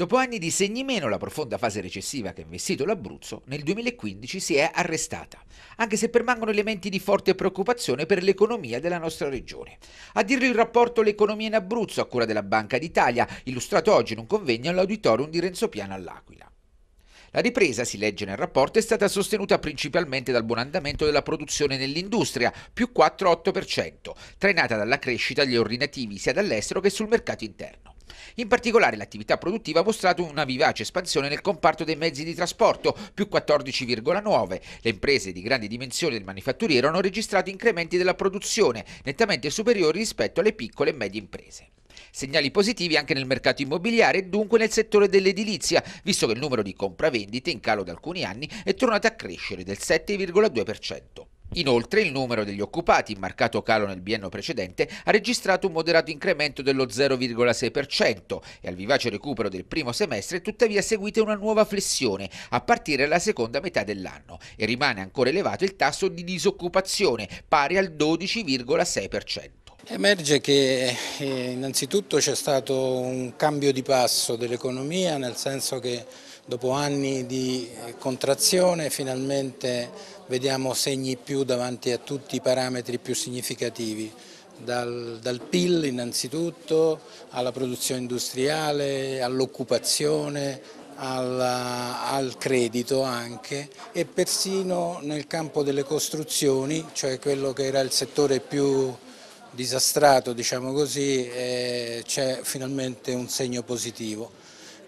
Dopo anni di segni meno, la profonda fase recessiva che ha investito l'Abruzzo nel 2015 si è arrestata, anche se permangono elementi di forte preoccupazione per l'economia della nostra regione. A dirlo il rapporto L'economia in Abruzzo a cura della Banca d'Italia, illustrato oggi in un convegno all'auditorium di Renzo Piano all'Aquila. La ripresa, si legge nel rapporto, è stata sostenuta principalmente dal buon andamento della produzione nell'industria, più 4-8%, trainata dalla crescita degli ordinativi sia dall'estero che sul mercato interno. In particolare l'attività produttiva ha mostrato una vivace espansione nel comparto dei mezzi di trasporto, più 14,9. Le imprese di grandi dimensioni del manifatturiero hanno registrato incrementi della produzione, nettamente superiori rispetto alle piccole e medie imprese. Segnali positivi anche nel mercato immobiliare e dunque nel settore dell'edilizia, visto che il numero di compravendite in calo da alcuni anni è tornato a crescere del 7,2%. Inoltre il numero degli occupati, in marcato calo nel biennio precedente, ha registrato un moderato incremento dello 0,6% e al vivace recupero del primo semestre tuttavia seguite una nuova flessione a partire dalla seconda metà dell'anno e rimane ancora elevato il tasso di disoccupazione pari al 12,6%. Emerge che eh, innanzitutto c'è stato un cambio di passo dell'economia, nel senso che dopo anni di eh, contrazione finalmente vediamo segni più davanti a tutti i parametri più significativi. Dal, dal, PIL innanzitutto, alla produzione industriale, all'occupazione, al credito anche e persino nel campo delle costruzioni, cioè quello che era il settore più disastrato, diciamo così, eh, c'è finalmente un segno positivo.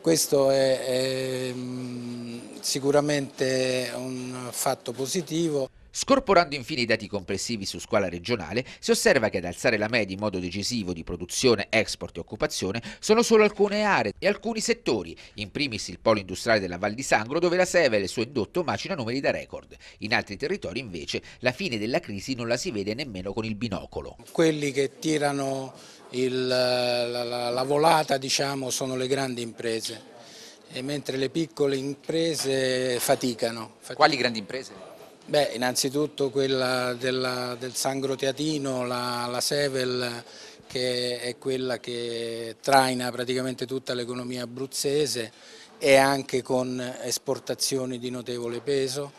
Questo è, è mm, sicuramente un fatto positivo. Scorporando infine i dati complessivi su scuola regionale, si osserva che ad alzare la media in modo decisivo di produzione, export e occupazione sono solo alcune aree e alcuni settori, in primis il polo industriale della Val di Sangro dove la Seve e il suo indotto macina numeri da record. In altri territori invece la fine della crisi non la si vede nemmeno con il binocolo. Quelli che tirano il, la, la, la, volata diciamo, sono le grandi imprese, mentre le piccole imprese faticano. faticano. Quali grandi imprese? Beh, innanzitutto quella della, del Sangro Teatino, la, la Sevel, che è quella che traina praticamente tutta l'economia abruzzese e anche con esportazioni di notevole peso.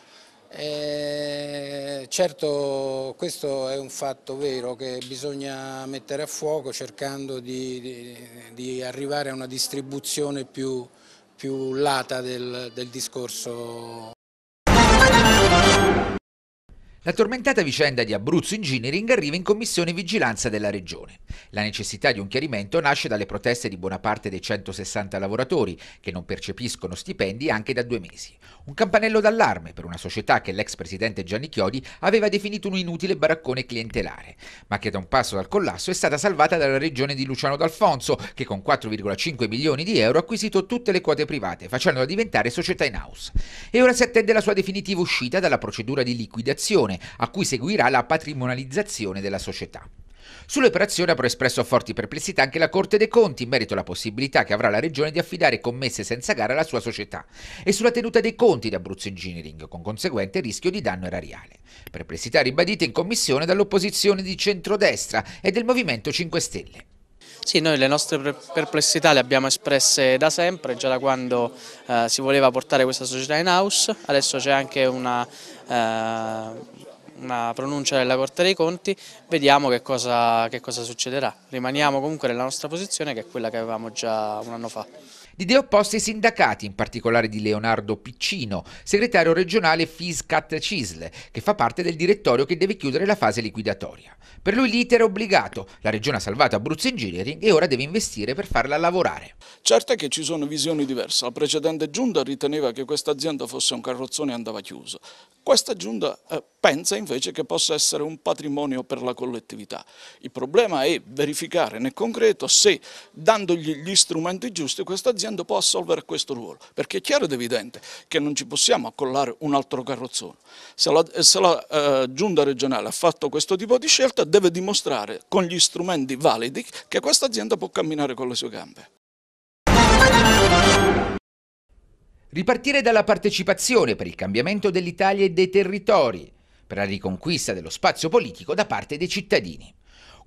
E certo questo è un fatto vero che bisogna mettere a fuoco cercando di, di, di arrivare a una distribuzione più, più lata del, del discorso la tormentata vicenda di Abruzzo Engineering arriva in commissione vigilanza della regione. La necessità di un chiarimento nasce dalle proteste di buona parte dei 160 lavoratori che non percepiscono stipendi anche da due mesi. Un campanello d'allarme per una società che l'ex presidente Gianni Chiodi aveva definito un inutile baraccone clientelare, ma che da un passo dal collasso è stata salvata dalla regione di Luciano D'Alfonso, che con 4,5 milioni di euro ha acquisito tutte le quote private, facendola diventare società in house. E ora si attende la sua definitiva uscita dalla procedura di liquidazione operazione, a cui seguirà la patrimonializzazione della società. Sull'operazione ha però espresso forti perplessità anche la Corte dei Conti in merito alla possibilità che avrà la Regione di affidare commesse senza gara alla sua società e sulla tenuta dei conti di Abruzzo Engineering, con conseguente rischio di danno erariale. Perplessità ribadite in Commissione dall'opposizione di centrodestra e del Movimento 5 Stelle. Sì, noi le nostre perplessità le abbiamo espresse da sempre, già da quando eh, si voleva portare questa società in house, adesso c'è anche una, eh, una, pronuncia della Corte dei Conti, vediamo che cosa, che cosa succederà. Rimaniamo comunque nella nostra posizione che è quella che avevamo già un anno fa di idee opposte ai sindacati, in particolare di Leonardo Piccino, segretario regionale Fiscat Cisle, che fa parte del direttorio che deve chiudere la fase liquidatoria. Per lui l'iter è obbligato, la regione ha salvato Abruzzo Engineering e ora deve investire per farla lavorare. Certo è che ci sono visioni diverse, la precedente giunta riteneva che questa azienda fosse un carrozzone e andava chiuso. Questa giunta eh, pensa invece che possa essere un patrimonio per la collettività. Il problema è verificare nel concreto se, dandogli gli strumenti giusti, questa azienda può assolvere questo ruolo. Perché è chiaro ed evidente che non ci possiamo accollare un altro carrozzone. Se la, se la eh, giunta regionale ha fatto questo tipo di scelta, deve dimostrare con gli strumenti validi che questa azienda può camminare con le sue gambe. Ripartire dalla partecipazione per il cambiamento dell'Italia e dei territori, per la riconquista dello spazio politico da parte dei cittadini.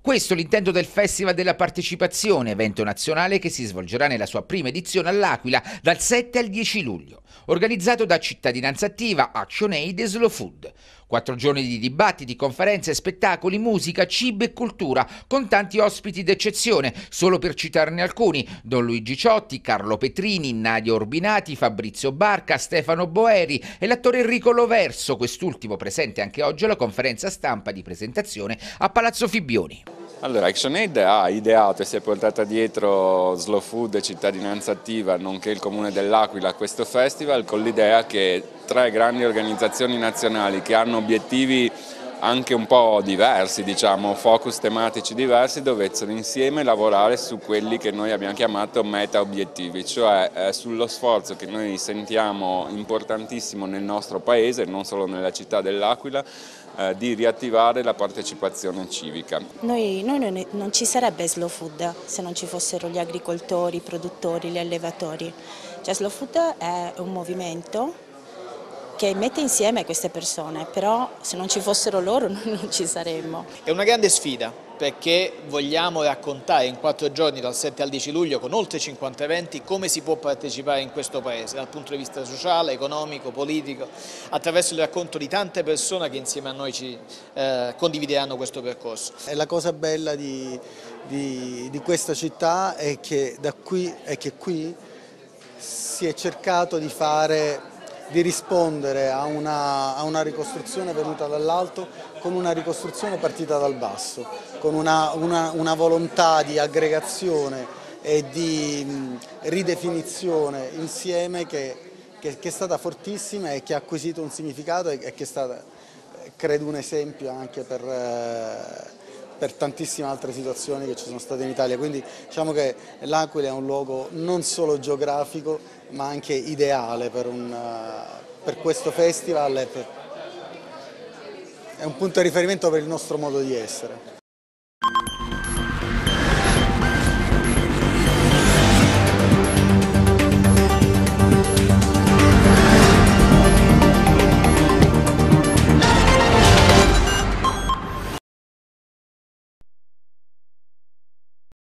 Questo è l'intento del Festival della Partecipazione, evento nazionale che si svolgerà nella sua prima edizione all'Aquila dal 7 al 10 luglio, organizzato da Cittadinanza Attiva, Action Aid e Slow Food. Quattro giorni di dibattiti, conferenze, spettacoli, musica, cibo e cultura, con tanti ospiti d'eccezione, solo per citarne alcuni, Don Luigi Ciotti, Carlo Petrini, Nadia Orbinati, Fabrizio Barca, Stefano Boeri e l'attore Enrico Loverso, quest'ultimo presente anche oggi alla conferenza stampa di presentazione a Palazzo Fibbioni. Allora, ActionAid ha ideato e si è portata dietro Slow Food e Cittadinanza Attiva, nonché il Comune dell'Aquila a questo festival, con l'idea che tre grandi organizzazioni nazionali che hanno obiettivi anche un po' diversi, diciamo, focus tematici diversi, dovessero insieme lavorare su quelli che noi abbiamo chiamato meta obiettivi, cioè eh, sullo sforzo che noi sentiamo importantissimo nel nostro paese, non solo nella città dell'Aquila, eh, di riattivare la partecipazione civica. Noi, noi, non ci sarebbe slow food se non ci fossero gli agricoltori, i produttori, gli allevatori. Cioè, slow food è un movimento che mette insieme queste persone, però se non ci fossero loro noi non ci saremmo. È una grande sfida perché vogliamo raccontare in quattro giorni dal 7 al 10 luglio con oltre 50 eventi come si può partecipare in questo paese dal punto di vista sociale, economico, politico, attraverso il racconto di tante persone che insieme a noi ci eh, condivideranno questo percorso. E la cosa bella di, di, di questa città è che, qui, è che qui si è cercato di fare di rispondere a una, a una ricostruzione venuta dall'alto con una ricostruzione partita dal basso, con una, una, una volontà di aggregazione e di mh, ridefinizione insieme che, che, che, è stata fortissima e che ha acquisito un significato e, e che è stata, credo, un esempio anche per... Eh, per tantissime altre situazioni che ci sono state in Italia, quindi diciamo che l'Aquila è un luogo non solo geografico ma anche ideale per, un, eh, per questo festival, per... è un punto di riferimento per il nostro modo di essere.